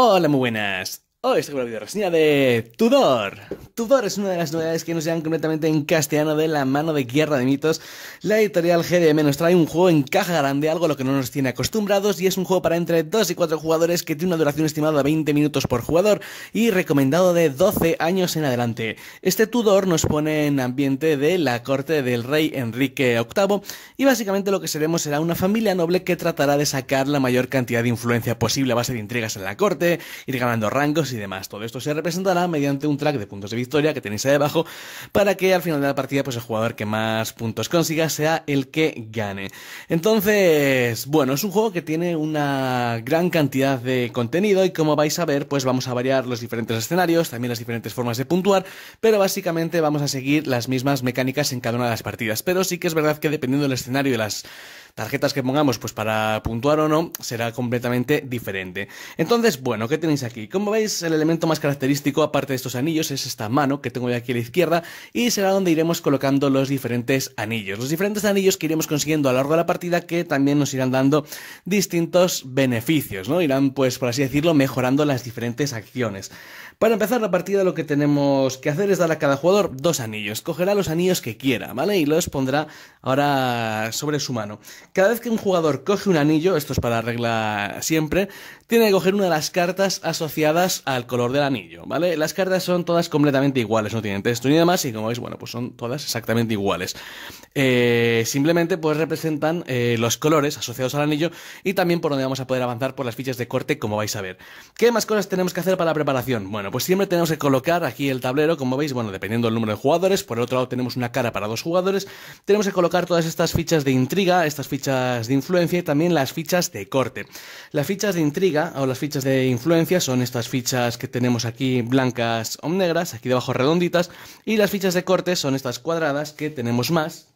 Hola, muy buenas. Hoy estoy con video reseña de Tudor. Tudor es una de las novedades que nos llegan completamente en castellano de la mano de Guerra de Mitos. La editorial GDM nos trae un juego en caja grande, algo a lo que no nos tiene acostumbrados, y es un juego para entre 2 y 4 jugadores que tiene una duración estimada de 20 minutos por jugador y recomendado de 12 años en adelante. Este Tudor nos pone en ambiente de la corte del rey Enrique VIII y básicamente lo que seremos será una familia noble que tratará de sacar la mayor cantidad de influencia posible a base de intrigas en la corte, ir ganando rangos y demás. Todo esto se representará mediante un track de puntos de victoria que tenéis ahí abajo para que al final de la partida pues el jugador que más puntos consiga sea el que gane. Entonces, bueno, es un juego que tiene una gran cantidad de contenido y como vais a ver pues vamos a variar los diferentes escenarios, también las diferentes formas de puntuar, pero básicamente vamos a seguir las mismas mecánicas en cada una de las partidas. Pero sí que es verdad que dependiendo del escenario y de las tarjetas que pongamos pues para puntuar o no será completamente diferente. Entonces, bueno, ¿qué tenéis aquí? Como veis, el elemento más característico, aparte de estos anillos, es esta mano que tengo yo aquí a la izquierda y será donde iremos colocando los diferentes anillos. Los diferentes anillos que iremos consiguiendo a lo largo de la partida que también nos irán dando distintos beneficios, ¿no? Irán, pues, por así decirlo, mejorando las diferentes acciones. Para empezar la partida lo que tenemos que hacer es dar a cada jugador dos anillos. Cogerá los anillos que quiera, ¿vale? Y los pondrá ahora sobre su mano. Cada vez que un jugador coge un anillo, esto es para regla siempre, tiene que coger una de las cartas asociadas al color del anillo, ¿vale? Las cartas son todas completamente iguales, no tienen texto ni demás y como veis, bueno, pues son todas exactamente iguales. Eh, simplemente pues representan eh, los colores asociados al anillo y también por donde vamos a poder avanzar por las fichas de corte, como vais a ver. ¿Qué más cosas tenemos que hacer para la preparación? Bueno, pues siempre tenemos que colocar aquí el tablero, como veis, bueno, dependiendo del número de jugadores, por el otro lado tenemos una cara para dos jugadores, tenemos que colocar todas estas fichas de intriga, estas fichas de influencia y también las fichas de corte. Las fichas de intriga o las fichas de influencia son estas fichas que tenemos aquí blancas o negras, aquí debajo redonditas, y las fichas de corte son estas cuadradas que tenemos más,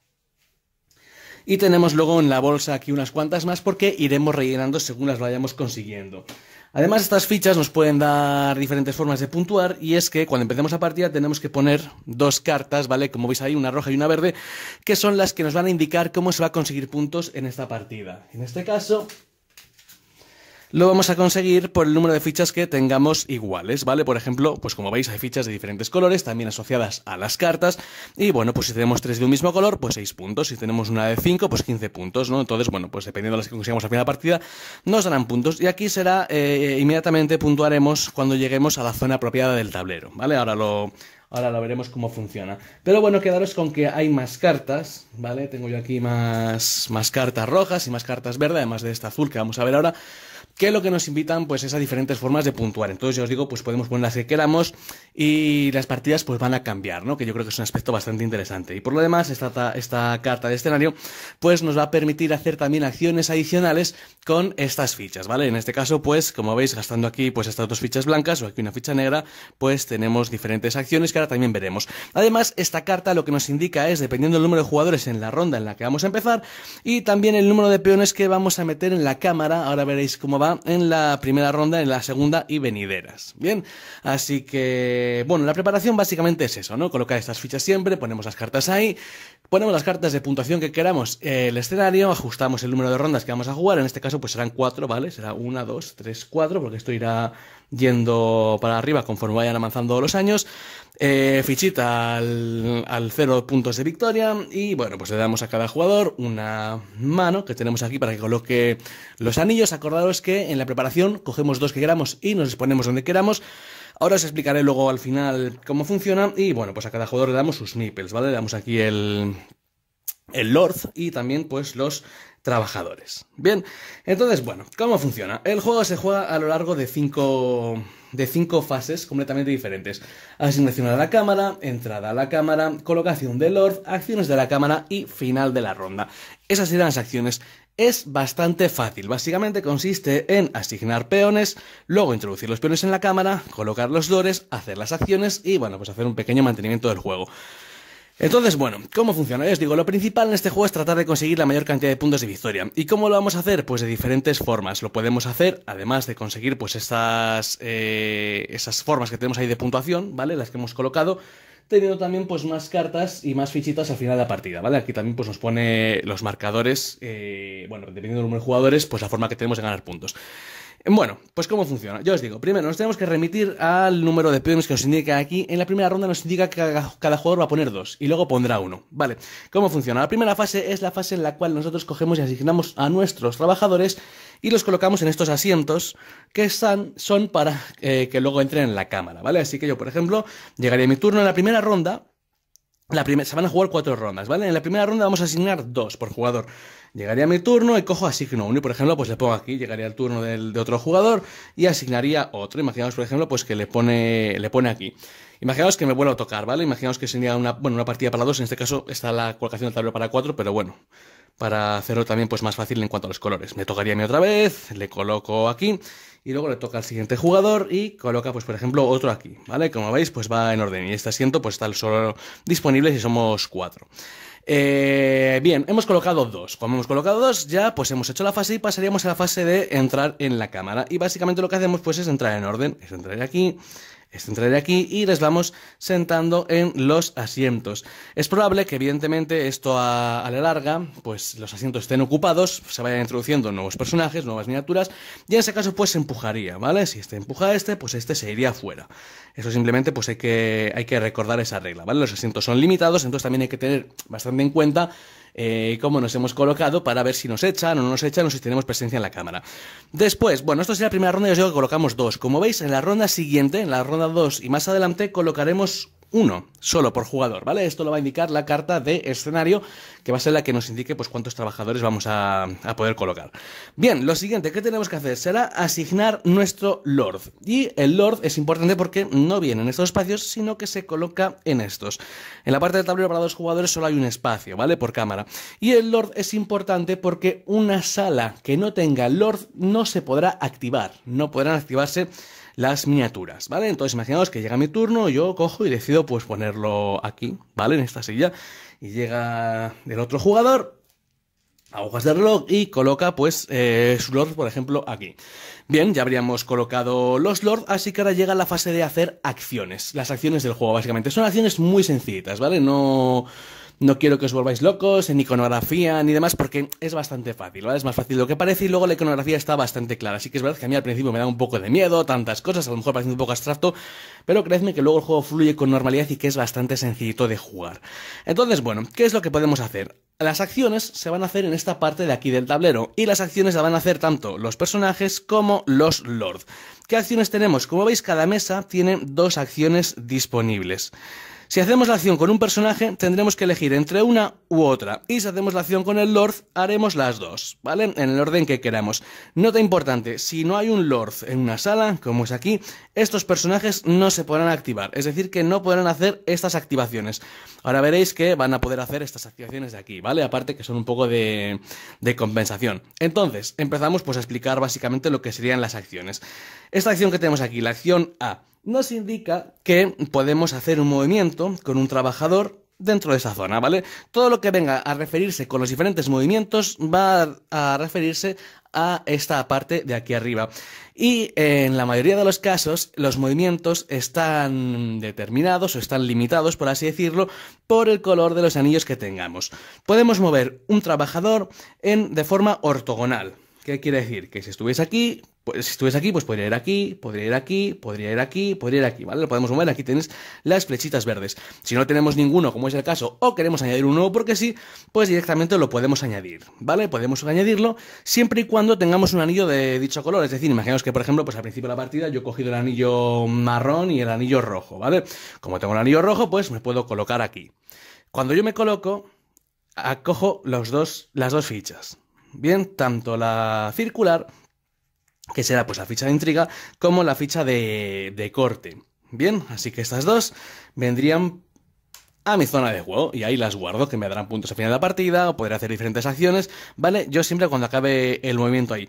y tenemos luego en la bolsa aquí unas cuantas más porque iremos rellenando según las vayamos consiguiendo. Además, estas fichas nos pueden dar diferentes formas de puntuar y es que cuando empecemos la partida tenemos que poner dos cartas, ¿vale? Como veis ahí, una roja y una verde, que son las que nos van a indicar cómo se va a conseguir puntos en esta partida. En este caso, lo vamos a conseguir por el número de fichas que tengamos iguales, ¿vale? Por ejemplo, pues como veis hay fichas de diferentes colores, también asociadas a las cartas, y bueno, pues si tenemos tres de un mismo color, pues seis puntos, si tenemos una de cinco, pues quince puntos, ¿no? Entonces, bueno, pues dependiendo de las que consigamos a final de la partida, nos darán puntos, y aquí será, eh, inmediatamente puntuaremos cuando lleguemos a la zona apropiada del tablero, ¿vale? Ahora lo... Ahora lo veremos cómo funciona. Pero bueno, quedaros con que hay más cartas, ¿vale? Tengo yo aquí más, más cartas rojas y más cartas verdes, además de esta azul que vamos a ver ahora que lo que nos invitan pues es a diferentes formas de puntuar. Entonces ya os digo, pues podemos poner las que queramos y las partidas pues van a cambiar, ¿no? Que yo creo que es un aspecto bastante interesante. Y por lo demás, esta, esta carta de escenario pues nos va a permitir hacer también acciones adicionales con estas fichas, ¿vale? En este caso pues, como veis, gastando aquí pues estas dos fichas blancas o aquí una ficha negra, pues tenemos diferentes acciones que ahora también veremos. Además, esta carta lo que nos indica es, dependiendo del número de jugadores en la ronda en la que vamos a empezar y también el número de peones que vamos a meter en la cámara, ahora veréis cómo en la primera ronda, en la segunda y venideras. Bien, así que, bueno, la preparación básicamente es eso, ¿no? Colocar estas fichas siempre, ponemos las cartas ahí, ponemos las cartas de puntuación que queramos, el escenario, ajustamos el número de rondas que vamos a jugar, en este caso pues serán cuatro, ¿vale? Será una, dos, tres, cuatro, porque esto irá yendo para arriba conforme vayan avanzando los años. Eh, fichita al, al 0 puntos de victoria y bueno, pues le damos a cada jugador una mano que tenemos aquí para que coloque los anillos. Acordaros que en la preparación cogemos dos que queramos y nos ponemos donde queramos. Ahora os explicaré luego al final cómo funciona y bueno, pues a cada jugador le damos sus nipples, ¿vale? Le damos aquí el, el Lord y también pues los trabajadores. Bien, entonces, bueno, ¿cómo funciona? El juego se juega a lo largo de cinco, de cinco fases completamente diferentes. Asignación a la cámara, entrada a la cámara, colocación del Lord, acciones de la cámara y final de la ronda. Esas serán las acciones. Es bastante fácil. Básicamente consiste en asignar peones, luego introducir los peones en la cámara, colocar los Lords, hacer las acciones y, bueno, pues hacer un pequeño mantenimiento del juego. Entonces, bueno, ¿cómo funciona? Ya os digo, lo principal en este juego es tratar de conseguir la mayor cantidad de puntos de victoria. ¿Y cómo lo vamos a hacer? Pues de diferentes formas. Lo podemos hacer, además de conseguir pues esas, eh, formas que tenemos ahí de puntuación, ¿vale? Las que hemos colocado, teniendo también pues más cartas y más fichitas al final de la partida, ¿vale? Aquí también pues nos pone los marcadores, eh, bueno, dependiendo del número de jugadores, pues la forma que tenemos de ganar puntos. Bueno, pues ¿cómo funciona? Yo os digo, primero nos tenemos que remitir al número de premios que nos indica aquí. En la primera ronda nos indica que cada, jugador va a poner dos y luego pondrá uno. Vale, ¿cómo funciona? La primera fase es la fase en la cual nosotros cogemos y asignamos a nuestros trabajadores y los colocamos en estos asientos que están, son para eh, que luego entren en la cámara, ¿vale? Así que yo, por ejemplo, llegaría a mi turno en la primera ronda se van a jugar cuatro rondas, ¿vale? En la primera ronda vamos a asignar dos por jugador. Llegaría mi turno y cojo asigno uno y, por ejemplo, pues le pongo aquí, llegaría el turno de otro jugador y asignaría otro. Imaginaos, por ejemplo, pues que le pone, le pone aquí. Imaginaos que me vuelva a tocar, ¿vale? Imaginaos que sería una, bueno, una partida para dos, en este caso está la colocación del tablero para cuatro, pero bueno, para hacerlo también pues más fácil en cuanto a los colores. Me tocaría a mí otra vez, le coloco aquí y luego le toca al siguiente jugador y coloca, pues por ejemplo, otro aquí, ¿vale? Como veis, pues va en orden y este asiento pues está solo disponible si somos cuatro. Eh, bien, hemos colocado dos. Cuando hemos colocado dos, ya pues hemos hecho la fase y pasaríamos a la fase de entrar en la cámara. Y básicamente lo que hacemos pues es entrar en orden. Es entrar aquí, entraré aquí y les vamos sentando en los asientos. Es probable que, evidentemente, esto a, la larga, pues los asientos estén ocupados, se vayan introduciendo nuevos personajes, nuevas miniaturas, y en ese caso, pues se empujaría, ¿vale? Si este empuja a este, pues este se iría fuera Eso simplemente, pues hay que, hay que recordar esa regla, ¿vale? Los asientos son limitados, entonces también hay que tener bastante en cuenta eh, cómo nos hemos colocado para ver si nos echan o no nos echan o si tenemos presencia en la cámara. Después, bueno, esto sería la primera ronda, y os digo que colocamos dos. Como veis, en la ronda siguiente, en la ronda 2 y más adelante, colocaremos uno solo por jugador, ¿vale? Esto lo va a indicar la carta de escenario, que va a ser la que nos indique pues, cuántos trabajadores vamos a, a poder colocar. Bien, lo siguiente que tenemos que hacer será asignar nuestro Lord. Y el Lord es importante porque no viene en estos espacios, sino que se coloca en estos. En la parte del tablero para dos jugadores solo hay un espacio, ¿vale? Por cámara. Y el Lord es importante porque una sala que no tenga Lord no se podrá activar, no podrán activarse las miniaturas, ¿vale? Entonces imaginaos que llega mi turno, yo cojo y decido pues ponerlo aquí, ¿vale? En esta silla. Y llega el otro jugador, agujas de reloj y coloca pues eh, su lord por ejemplo aquí bien ya habríamos colocado los lords así que ahora llega la fase de hacer acciones las acciones del juego básicamente son acciones muy sencillitas vale no no quiero que os volváis locos en iconografía ni demás, porque es bastante fácil, ¿vale? Es más fácil de lo que parece y luego la iconografía está bastante clara. Así que es verdad que a mí al principio me da un poco de miedo, tantas cosas, a lo mejor parece un poco abstracto, pero creedme que luego el juego fluye con normalidad y que es bastante sencillito de jugar. Entonces, bueno, ¿qué es lo que podemos hacer? Las acciones se van a hacer en esta parte de aquí del tablero y las acciones las van a hacer tanto los personajes como los lords. ¿Qué acciones tenemos? Como veis, cada mesa tiene dos acciones disponibles. Si hacemos la acción con un personaje, tendremos que elegir entre una u otra. Y si hacemos la acción con el Lord, haremos las dos, ¿vale? En el orden que queramos. Nota importante, si no hay un Lord en una sala, como es aquí, estos personajes no se podrán activar. Es decir, que no podrán hacer estas activaciones. Ahora veréis que van a poder hacer estas activaciones de aquí, ¿vale? Aparte que son un poco de, de compensación. Entonces, empezamos pues a explicar básicamente lo que serían las acciones. Esta acción que tenemos aquí, la acción A nos indica que podemos hacer un movimiento con un trabajador dentro de esa zona, ¿vale? Todo lo que venga a referirse con los diferentes movimientos va a referirse a esta parte de aquí arriba. Y en la mayoría de los casos, los movimientos están determinados o están limitados, por así decirlo, por el color de los anillos que tengamos. Podemos mover un trabajador en, de forma ortogonal. ¿Qué quiere decir? Que si estuviese aquí, pues, si estuviese aquí, pues podría ir aquí, podría ir aquí, podría ir aquí, podría ir aquí, ¿vale? Lo podemos mover, aquí tienes las flechitas verdes. Si no tenemos ninguno, como es el caso, o queremos añadir uno nuevo porque sí, pues directamente lo podemos añadir, ¿vale? Podemos añadirlo siempre y cuando tengamos un anillo de dicho color, es decir, imaginaos que, por ejemplo, pues al principio de la partida yo he cogido el anillo marrón y el anillo rojo, ¿vale? Como tengo el anillo rojo, pues me puedo colocar aquí. Cuando yo me coloco, acojo dos, las dos fichas, bien, tanto la circular que será pues la ficha de intriga como la ficha de, de corte. Bien, así que estas dos vendrían a mi zona de juego y ahí las guardo, que me darán puntos al final de la partida, o podré hacer diferentes acciones, ¿vale? Yo siempre cuando acabe el movimiento ahí.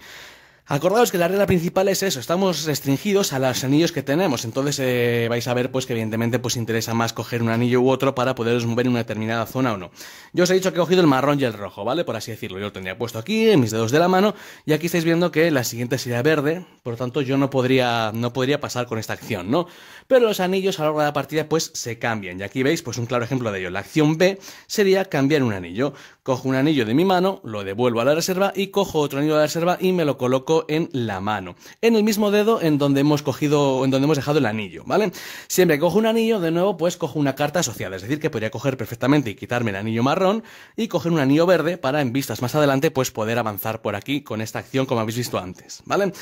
Acordaos que la regla principal es eso, estamos restringidos a los anillos que tenemos, entonces eh, vais a ver pues que evidentemente pues interesa más coger un anillo u otro para poderos mover en una determinada zona o no. Yo os he dicho que he cogido el marrón y el rojo, ¿vale? Por así decirlo, yo lo tendría puesto aquí en mis dedos de la mano y aquí estáis viendo que la siguiente sería verde, por lo tanto yo no podría, no podría pasar con esta acción, ¿no? Pero los anillos a lo largo de la partida pues se cambian y aquí veis pues un claro ejemplo de ello. La acción B sería cambiar un anillo. Cojo un anillo de mi mano, lo devuelvo a la reserva y cojo otro anillo de la reserva y me lo coloco en la mano, en el mismo dedo en donde hemos cogido, en donde hemos dejado el anillo, ¿vale? Siempre que cojo un anillo, de nuevo, pues cojo una carta asociada, es decir, que podría coger perfectamente y quitarme el anillo marrón y coger un anillo verde para en vistas más adelante, pues poder avanzar por aquí con esta acción como habéis visto antes, ¿vale?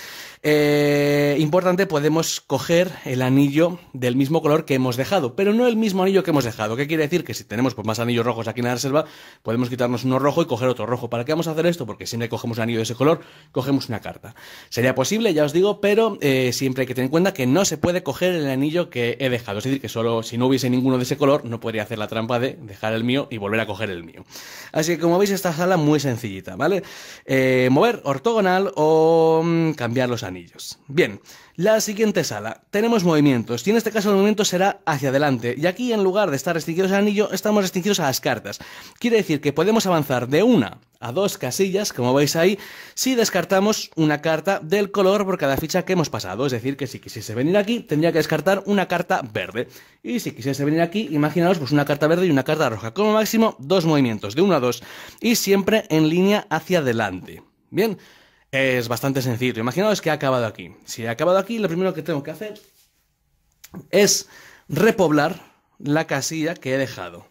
Eh, importante, podemos coger el anillo del mismo color que hemos dejado, pero no el mismo anillo que hemos dejado. ¿Qué quiere decir? Que si tenemos pues, más anillos rojos aquí en la reserva, podemos quitarnos uno rojo y coger otro rojo. ¿Para qué vamos a hacer esto? Porque siempre cogemos un anillo de ese color, cogemos una carta. Sería posible, ya os digo, pero eh, siempre hay que tener en cuenta que no se puede coger el anillo que he dejado. Es decir, que solo si no hubiese ninguno de ese color, no podría hacer la trampa de dejar el mío y volver a coger el mío. Así que como veis, esta sala muy sencillita, ¿vale? Eh, mover ortogonal o mm, cambiar los anillos. Bien. La siguiente sala, tenemos movimientos, y en este caso el movimiento será hacia adelante, y aquí en lugar de estar restringidos al anillo, estamos restringidos a las cartas. Quiere decir que podemos avanzar de una a dos casillas, como veis ahí, si descartamos una carta del color por cada ficha que hemos pasado. Es decir, que si quisiese venir aquí, tendría que descartar una carta verde. Y si quisiese venir aquí, imaginaos pues una carta verde y una carta roja. Como máximo, dos movimientos, de uno a dos, y siempre en línea hacia adelante. Bien, es bastante sencillo. Imaginaos que ha acabado aquí. Si ha acabado aquí, lo primero que tengo que hacer es repoblar la casilla que he dejado.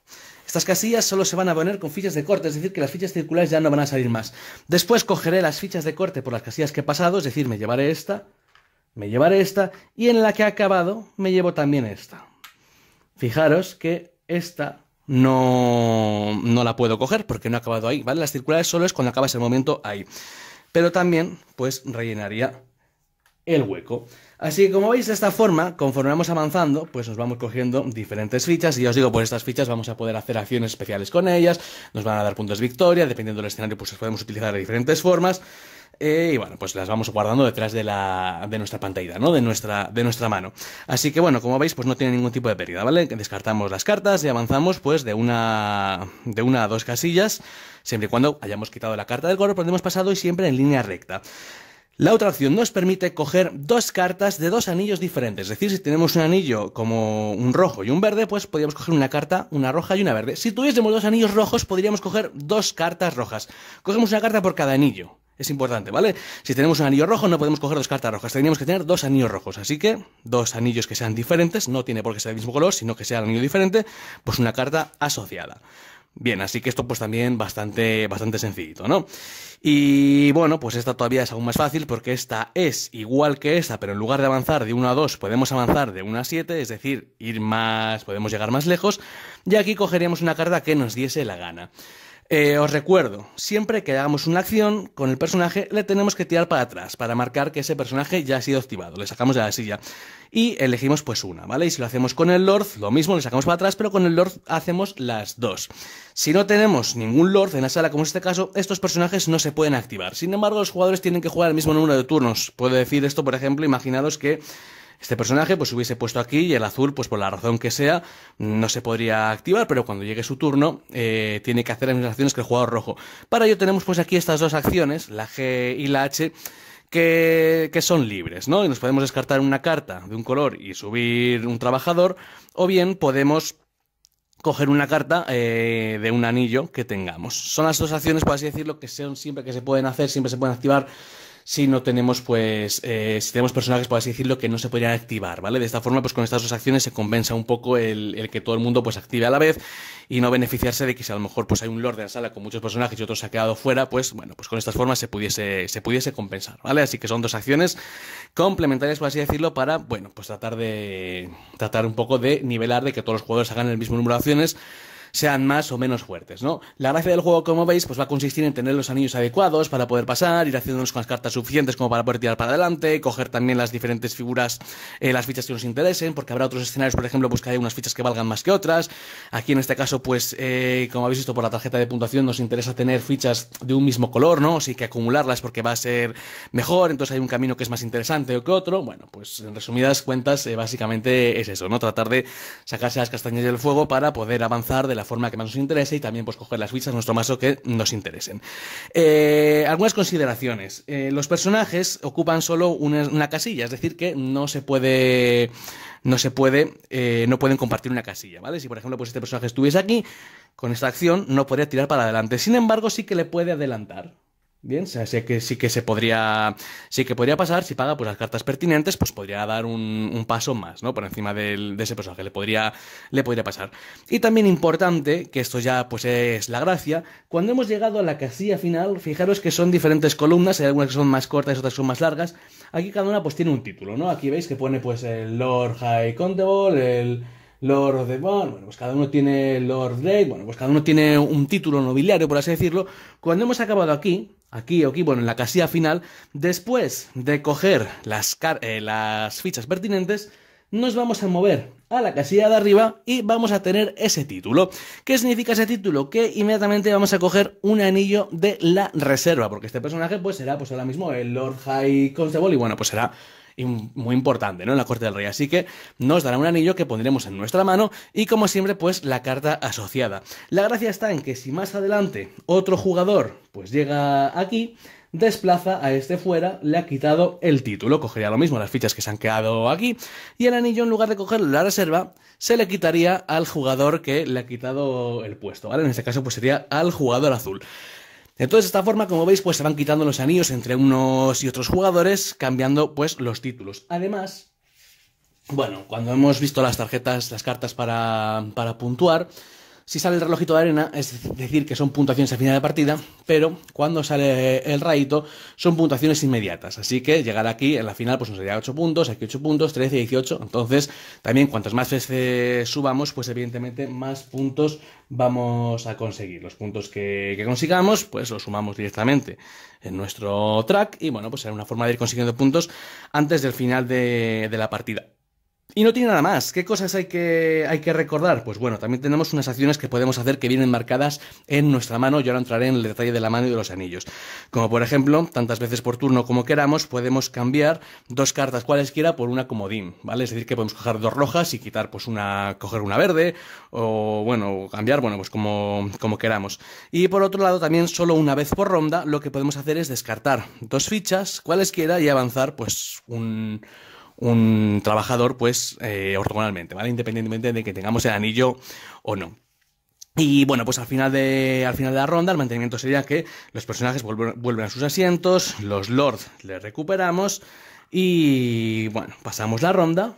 Estas casillas solo se van a poner con fichas de corte, es decir, que las fichas circulares ya no van a salir más. Después cogeré las fichas de corte por las casillas que he pasado, es decir, me llevaré esta, me llevaré esta, y en la que ha acabado me llevo también esta. Fijaros que esta no, no la puedo coger porque no ha acabado ahí, Las circulares solo es cuando acabas el momento ahí pero también pues rellenaría el hueco. Así que como veis de esta forma, conforme vamos avanzando, pues nos vamos cogiendo diferentes fichas y ya os digo, por estas fichas vamos a poder hacer acciones especiales con ellas, nos van a dar puntos de victoria, dependiendo del escenario pues las podemos utilizar de diferentes formas eh, y bueno, pues las vamos guardando detrás de, la, de nuestra pantalla, ¿no? De nuestra, de nuestra mano. Así que bueno, como veis, pues no tiene ningún tipo de pérdida, ¿vale? Descartamos las cartas y avanzamos pues de una, de una a dos casillas, siempre y cuando hayamos quitado la carta del por donde hemos pasado y siempre en línea recta. La otra opción nos permite coger dos cartas de dos anillos diferentes. Es decir, si tenemos un anillo como un rojo y un verde, pues podríamos coger una carta, una roja y una verde. Si tuviésemos dos anillos rojos, podríamos coger dos cartas rojas. Cogemos una carta por cada anillo. Es importante, ¿vale? Si tenemos un anillo rojo, no podemos coger dos cartas rojas. Tendríamos que tener dos anillos rojos. Así que dos anillos que sean diferentes, no tiene por qué ser del mismo color, sino que sea el anillo diferente, pues una carta asociada. Bien, así que esto pues también bastante, bastante sencillito, ¿no? Y bueno, pues esta todavía es aún más fácil porque esta es igual que esta, pero en lugar de avanzar de 1 a 2 podemos avanzar de 1 a 7, es decir, ir más, podemos llegar más lejos, y aquí cogeríamos una carta que nos diese la gana. Eh, os recuerdo, siempre que hagamos una acción con el personaje, le tenemos que tirar para atrás para marcar que ese personaje ya ha sido activado. Le sacamos de la silla y elegimos pues una, ¿vale? Y si lo hacemos con el Lord, lo mismo, le sacamos para atrás, pero con el Lord hacemos las dos. Si no tenemos ningún Lord en la sala, como en este caso, estos personajes no se pueden activar. Sin embargo, los jugadores tienen que jugar el mismo número de turnos. Puedo decir esto, por ejemplo, imaginaos que este personaje pues se hubiese puesto aquí y el azul pues por la razón que sea no se podría activar, pero cuando llegue su turno eh, tiene que hacer las mismas acciones que el jugador rojo. Para ello tenemos pues aquí estas dos acciones, la G y la H, que, son libres, ¿no? Y nos podemos descartar una carta de un color y subir un trabajador, o bien podemos coger una carta eh, de un anillo que tengamos. Son las dos acciones, por así decirlo, que son siempre que se pueden hacer, siempre se pueden activar si no tenemos, pues, eh, si tenemos personajes, por así decirlo, que no se podrían activar, ¿vale? De esta forma, pues con estas dos acciones se compensa un poco el, el, que todo el mundo, pues, active a la vez y no beneficiarse de que si a lo mejor, pues, hay un lord de la sala con muchos personajes y otro se ha quedado fuera, pues, bueno, pues con estas formas se pudiese, se pudiese compensar, ¿vale? Así que son dos acciones complementarias, por así decirlo, para, bueno, pues tratar de, tratar un poco de nivelar, de que todos los jugadores hagan el mismo número de acciones sean más o menos fuertes, ¿no? La gracia del juego, como veis, pues va a consistir en tener los anillos adecuados para poder pasar, ir haciéndonos con las cartas suficientes como para poder tirar para adelante, coger también las diferentes figuras, eh, las fichas que nos interesen, porque habrá otros escenarios, por ejemplo, que hay unas fichas que valgan más que otras. Aquí en este caso, pues, eh, como habéis visto por la tarjeta de puntuación, nos interesa tener fichas de un mismo color, ¿no? Así que acumularlas porque va a ser mejor, entonces hay un camino que es más interesante o que otro. Bueno, pues en resumidas cuentas, eh, básicamente es eso, ¿no? Tratar de sacarse las castañas del fuego para poder avanzar de la forma que más nos interese y también pues coger las fichas, nuestro mazo, que nos interesen. Eh, algunas consideraciones. Eh, los personajes ocupan solo una, casilla, es decir, que no se puede... No se puede, eh, no pueden compartir una casilla, ¿vale? Si por ejemplo pues este personaje estuviese aquí, con esta acción no podría tirar para adelante. Sin embargo, sí que le puede adelantar, Bien, o sea, que, sí que se podría, sí que podría pasar, si paga pues, las cartas pertinentes, pues podría dar un, paso más, ¿no? Por encima de ese personaje, le podría, le podría pasar. Y también importante, que esto ya pues es la gracia, cuando hemos llegado a la casilla final, fijaros que son diferentes columnas, hay algunas que son más cortas, y otras que son más largas, aquí cada una pues tiene un título, ¿no? Aquí veis que pone pues el Lord High Contable, el... Lord of the bueno, pues cada uno tiene Lord Drake, bueno, pues cada uno tiene un título nobiliario, por así decirlo. Cuando hemos acabado aquí, aquí o aquí, bueno, en la casilla final, después de coger eh, las, fichas pertinentes, nos vamos a mover a la casilla de arriba y vamos a tener ese título. ¿Qué significa ese título? Que inmediatamente vamos a coger un anillo de la reserva, porque este personaje pues será pues ahora mismo el Lord High Constable y bueno, pues será y muy importante, ¿no? En la corte del rey. Así que nos dará un anillo que pondremos en nuestra mano y como siempre, pues la carta asociada. La gracia está en que si más adelante otro jugador pues llega aquí, desplaza a este fuera, le ha quitado el título, cogería lo mismo las fichas que se han quedado aquí, y el anillo en lugar de coger la reserva, se le quitaría al jugador que le ha quitado el puesto, ¿vale? En este caso pues sería al jugador azul. Entonces, de esta forma, como veis, pues se van quitando los anillos entre unos y otros jugadores, cambiando pues los títulos. Además, bueno, cuando hemos visto las tarjetas, las cartas para, para puntuar, si sale el relojito de arena, es decir, que son puntuaciones al final de partida, pero cuando sale el rayito, son puntuaciones inmediatas. Así que llegar aquí, en la final, pues nos sería 8 puntos, aquí 8 puntos, 13, 18. Entonces, también cuantas más veces subamos, pues evidentemente más puntos vamos a conseguir. Los puntos que, consigamos, pues los sumamos directamente en nuestro track y bueno, pues será una forma de ir consiguiendo puntos antes del final de la partida. Y no tiene nada más. ¿Qué cosas hay que, hay que recordar? Pues bueno, también tenemos unas acciones que podemos hacer que vienen marcadas en nuestra mano. Yo ahora entraré en el detalle de la mano y de los anillos. Como por ejemplo, tantas veces por turno como queramos, podemos cambiar dos cartas cualesquiera por una comodín, ¿vale? Es decir, que podemos coger dos rojas y quitar, pues, una, coger una verde, o bueno, cambiar, bueno, pues como, como queramos. Y por otro lado, también solo una vez por ronda, lo que podemos hacer es descartar dos fichas cualesquiera y avanzar, pues, un un trabajador, pues, eh, ¿vale? Independientemente de que tengamos el anillo o no. Y bueno, pues al final, al final de la ronda, el mantenimiento sería que los personajes vuelven a sus asientos, los lords les recuperamos y bueno, pasamos la ronda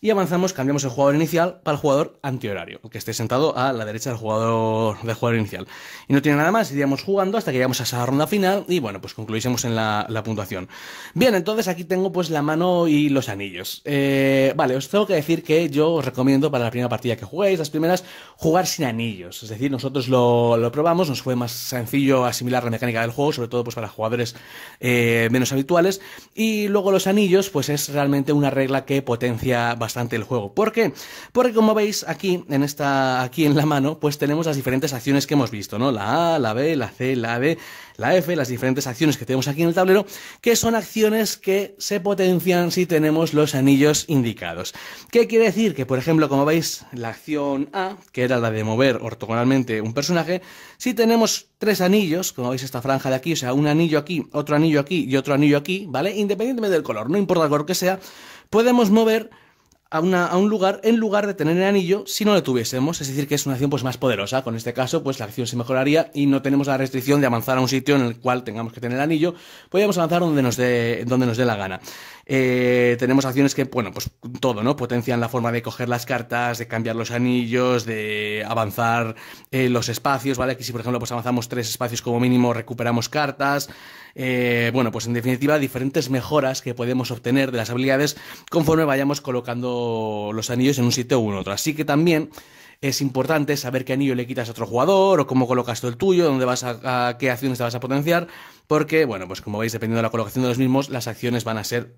y avanzamos, cambiamos el jugador inicial para el jugador antihorario, que esté sentado a la derecha del jugador, jugador inicial. Y no tiene nada más, iríamos jugando hasta que llegamos a esa ronda final y bueno, pues concluísemos en la, puntuación. Bien, entonces aquí tengo pues la mano y los anillos. Eh, vale, os tengo que decir que yo os recomiendo para la primera partida que juguéis, las primeras, jugar sin anillos. Es decir, nosotros lo, probamos, nos fue más sencillo asimilar la mecánica del juego, sobre todo pues para jugadores eh, menos habituales. Y luego los anillos, pues es realmente una regla que potencia bastante el juego. ¿Por qué? Porque como veis aquí en esta aquí en la mano, pues tenemos las diferentes acciones que hemos visto, ¿no? La A, la B, la C, la B, la F, las diferentes acciones que tenemos aquí en el tablero, que son acciones que se potencian si tenemos los anillos indicados. ¿Qué quiere decir? Que por ejemplo, como veis, la acción A, que era la de mover ortogonalmente un personaje, si tenemos tres anillos, como veis esta franja de aquí, o sea, un anillo aquí, otro anillo aquí y otro anillo aquí, ¿vale? Independientemente del color, no importa el color que sea, podemos mover a, un lugar en lugar de tener el anillo si no lo tuviésemos. Es decir, que es una acción pues, más poderosa. Con este caso, pues la acción se mejoraría y no tenemos la restricción de avanzar a un sitio en el cual tengamos que tener el anillo. Podríamos avanzar donde nos donde nos dé la gana. Eh, tenemos acciones que, bueno, pues todo, ¿no? Potencian la forma de coger las cartas, de cambiar los anillos, de avanzar eh, los espacios, ¿vale? Aquí si, por ejemplo, pues avanzamos tres espacios como mínimo, recuperamos cartas. Eh, bueno, pues en definitiva, diferentes mejoras que podemos obtener de las habilidades conforme vayamos colocando los anillos en un sitio u otro. Así que también es importante saber qué anillo le quitas a otro jugador o cómo colocas tú el tuyo, dónde vas qué acciones te vas a potenciar, porque, bueno, pues como veis, dependiendo de la colocación de los mismos, las acciones van a ser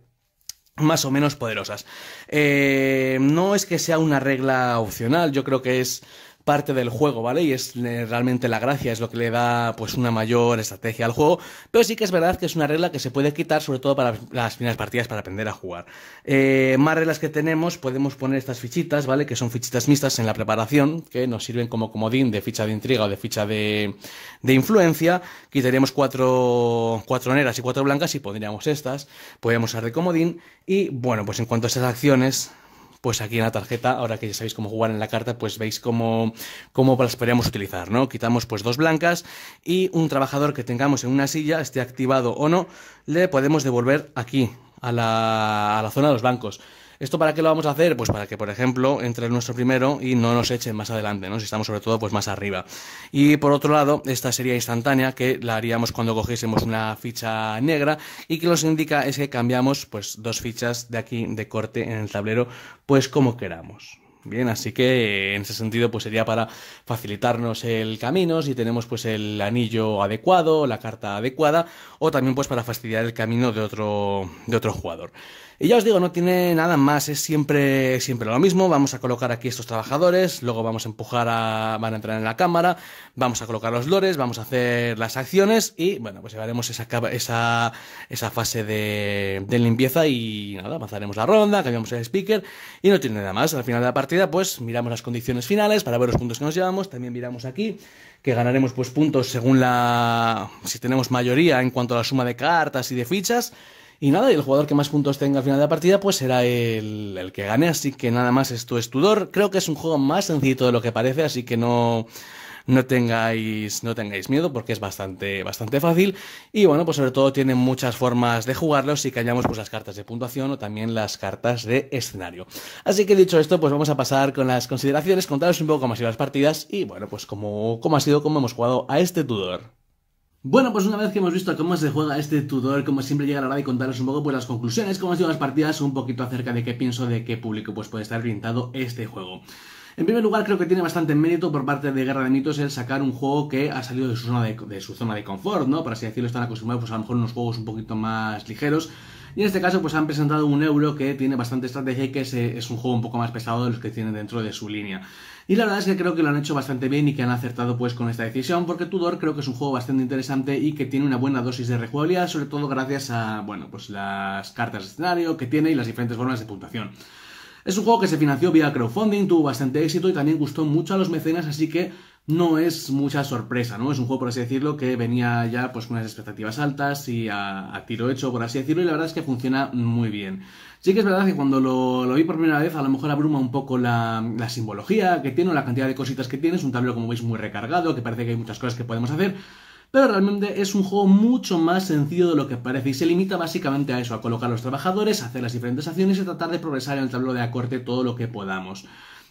más o menos poderosas. Eh, no es que sea una regla opcional, yo creo que es parte del juego, ¿vale? Y es eh, realmente la gracia, es lo que le da pues una mayor estrategia al juego, pero sí que es verdad que es una regla que se puede quitar sobre todo para las primeras partidas para aprender a jugar. Eh, más reglas que tenemos, podemos poner estas fichitas, ¿vale? Que son fichitas mixtas en la preparación, que nos sirven como comodín de ficha de intriga o de ficha de, influencia. Quitaríamos cuatro, cuatro negras y cuatro blancas y pondríamos estas, podríamos usar de comodín y bueno, pues en cuanto a estas acciones, pues aquí en la tarjeta, ahora que ya sabéis cómo jugar en la carta, pues veis cómo, cómo las podríamos utilizar, ¿no? Quitamos pues dos blancas y un trabajador que tengamos en una silla, esté activado o no, le podemos devolver aquí, a la, a la zona de los bancos. ¿Esto para qué lo vamos a hacer? Pues para que, por ejemplo, entre nuestro primero y no nos echen más adelante, ¿no? Si estamos sobre todo pues más arriba. Y por otro lado, esta sería instantánea, que la haríamos cuando cogiésemos una ficha negra y que nos indica es que cambiamos pues dos fichas de aquí de corte en el tablero, pues como queramos. Bien, así que en ese sentido pues sería para facilitarnos el camino, si tenemos pues el anillo adecuado, la carta adecuada o también pues para fastidiar el camino de otro de otro jugador. Y ya os digo, no tiene nada más, es siempre, siempre lo mismo. Vamos a colocar aquí estos trabajadores, luego vamos a empujar a. van a entrar en la cámara, vamos a colocar los lores, vamos a hacer las acciones y bueno, pues llevaremos esa, esa, esa fase de, de limpieza y nada, avanzaremos la ronda, cambiamos el speaker y no tiene nada más. Al final de la partida, pues miramos las condiciones finales para ver los puntos que nos llevamos, también miramos aquí que ganaremos pues puntos según la si tenemos mayoría en cuanto a la suma de cartas y de fichas y nada, y el jugador que más puntos tenga al final de la partida, pues será el, el que gane. Así que nada más, esto es Tudor. Creo que es un juego más sencillo de lo que parece, así que no no tengáis, no tengáis miedo porque es bastante, bastante fácil. Y bueno, pues sobre todo tiene muchas formas de jugarlo, y que hayamos pues las cartas de puntuación o también las cartas de escenario. Así que dicho esto, pues vamos a pasar con las consideraciones, contaros un poco cómo han sido las partidas y bueno, pues cómo, cómo ha sido, cómo hemos jugado a este Tudor. Bueno, pues una vez que hemos visto cómo se juega este Tudor, como siempre llega la hora de contaros un poco pues, las conclusiones, cómo han sido las partidas, un poquito acerca de qué pienso de qué público pues, puede estar orientado este juego. En primer lugar, creo que tiene bastante mérito por parte de Guerra de Mitos el sacar un juego que ha salido de su zona de, confort, ¿no? Por así decirlo, están acostumbrados pues, a lo mejor unos juegos un poquito más ligeros. Y en este caso, pues han presentado un euro que tiene bastante estrategia y que es, es un juego un poco más pesado de los que tienen dentro de su línea. Y la verdad es que creo que lo han hecho bastante bien y que han acertado pues con esta decisión, porque Tudor creo que es un juego bastante interesante y que tiene una buena dosis de rejugabilidad, sobre todo gracias a, bueno, pues las cartas de escenario que tiene y las diferentes formas de puntuación. Es un juego que se financió vía crowdfunding, tuvo bastante éxito y también gustó mucho a los mecenas, así que no es mucha sorpresa, ¿no? Es un juego, por así decirlo, que venía ya pues con unas expectativas altas y a, tiro hecho, por así decirlo, y la verdad es que funciona muy bien. Sí que es verdad que cuando lo, vi por primera vez, a lo mejor abruma un poco la, la, simbología que tiene o la cantidad de cositas que tiene. Es un tablero, como veis, muy recargado, que parece que hay muchas cosas que podemos hacer. Pero realmente es un juego mucho más sencillo de lo que parece y se limita básicamente a eso, a colocar a los trabajadores, a hacer las diferentes acciones y tratar de progresar en el tablero de acorte todo lo que podamos.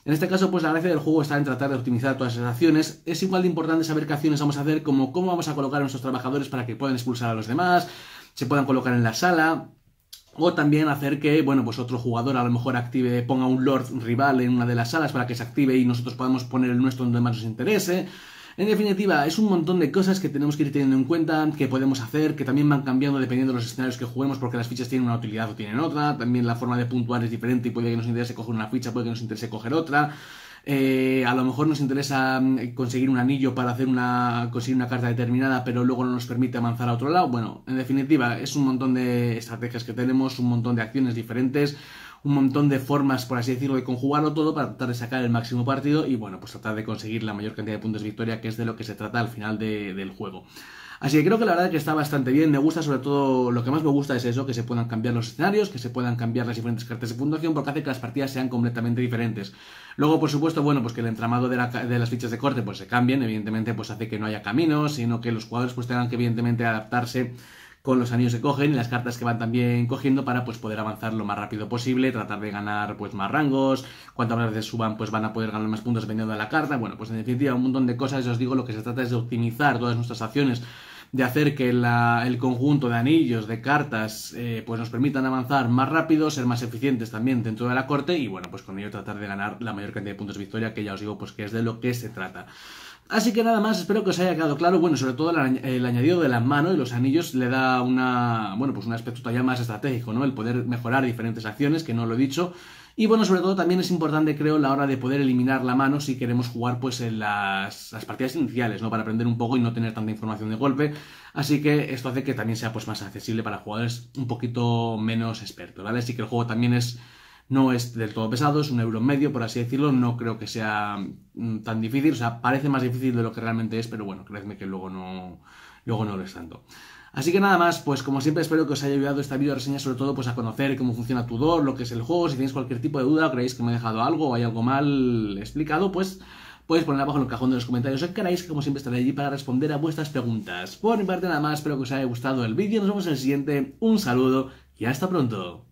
En este caso, pues la gracia del juego está en tratar de optimizar todas esas acciones. Es igual de importante saber qué acciones vamos a hacer, como cómo vamos a colocar a nuestros trabajadores para que puedan expulsar a los demás, se puedan colocar en la sala, o también hacer que, bueno, pues otro jugador a lo mejor active, ponga un Lord rival en una de las salas para que se active y nosotros podamos poner el nuestro donde más nos interese. En definitiva, es un montón de cosas que tenemos que ir teniendo en cuenta, que podemos hacer, que también van cambiando dependiendo de los escenarios que juguemos, porque las fichas tienen una utilidad o tienen otra, también la forma de puntuar es diferente y puede que nos interese coger una ficha, puede que nos interese coger otra. Eh, a lo mejor nos interesa mm, conseguir un anillo para hacer una, conseguir una carta determinada, pero luego no nos permite avanzar a otro lado. Bueno, en definitiva, es un montón de estrategias que tenemos, un montón de acciones diferentes, un montón de formas, por así decirlo, de conjugarlo todo para tratar de sacar el máximo partido y, bueno, pues tratar de conseguir la mayor cantidad de puntos de victoria, que es de lo que se trata al final del juego. Así que creo que la verdad que está bastante bien, me gusta sobre todo, lo que más me gusta es eso, que se puedan cambiar los escenarios, que se puedan cambiar las diferentes cartas de puntuación, porque hace que las partidas sean completamente diferentes. Luego, por supuesto, bueno, pues que el entramado de, las fichas de corte pues se cambien, evidentemente pues hace que no haya caminos, sino que los jugadores pues tengan que evidentemente adaptarse con los anillos que cogen y las cartas que van también cogiendo para pues poder avanzar lo más rápido posible, tratar de ganar pues más rangos, cuantas veces suban pues van a poder ganar más puntos dependiendo de la carta, bueno pues en definitiva un montón de cosas, os digo lo que se trata es de optimizar todas nuestras acciones de hacer que el conjunto de anillos, de cartas, eh, pues nos permitan avanzar más rápido, ser más eficientes también dentro de la corte y bueno, pues con ello tratar de ganar la mayor cantidad de puntos de victoria, que ya os digo, pues que es de lo que se trata. Así que nada más, espero que os haya quedado claro. Bueno, sobre todo el, añadido de la mano y los anillos le da una, bueno, pues un aspecto todavía más estratégico, ¿no? El poder mejorar diferentes acciones, que no lo he dicho. Y bueno, sobre todo también es importante, creo, la hora de poder eliminar la mano si queremos jugar pues en las, las, partidas iniciales, ¿no? Para aprender un poco y no tener tanta información de golpe. Así que esto hace que también sea pues más accesible para jugadores un poquito menos expertos, ¿vale? Así que el juego también es no es del todo pesado, es un euro medio, por así decirlo. No creo que sea mm, tan difícil. O sea, parece más difícil de lo que realmente es, pero bueno, creedme que luego no, luego no lo es tanto. Así que nada más, pues como siempre espero que os haya ayudado esta video reseña, sobre todo pues a conocer cómo funciona Tudor, lo que es el juego, si tenéis cualquier tipo de duda o creéis que me he dejado algo o hay algo mal explicado, pues podéis poner abajo en el cajón de los comentarios que queráis, que como siempre estaré allí para responder a vuestras preguntas. Por mi parte nada más, espero que os haya gustado el vídeo, nos vemos en el siguiente, un saludo y hasta pronto.